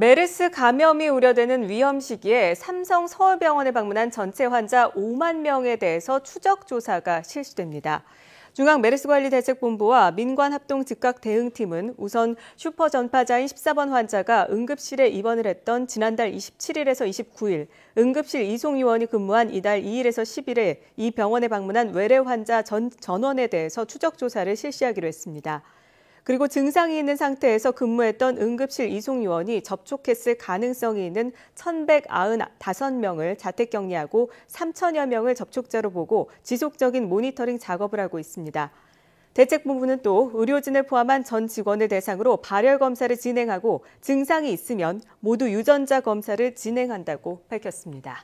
메르스 감염이 우려되는 위험 시기에 삼성 서울병원에 방문한 전체 환자 5만 명에 대해서 추적 조사가 실시됩니다. 중앙 메르스 관리 대책본부와 민관 합동 즉각 대응팀은 우선 슈퍼 전파자인 14번 환자가 응급실에 입원을 했던 지난달 27일에서 29일, 응급실 이송 위원이 근무한 이달 2일에서 10일에 이 병원에 방문한 외래 환자 전, 전원에 대해서 추적 조사를 실시하기로 했습니다. 그리고 증상이 있는 상태에서 근무했던 응급실 이송 요원이 접촉했을 가능성이 있는 1,195명을 자택 격리하고 3 0 0 0여 명을 접촉자로 보고 지속적인 모니터링 작업을 하고 있습니다. 대책본부는 또 의료진을 포함한 전 직원을 대상으로 발열 검사를 진행하고 증상이 있으면 모두 유전자 검사를 진행한다고 밝혔습니다.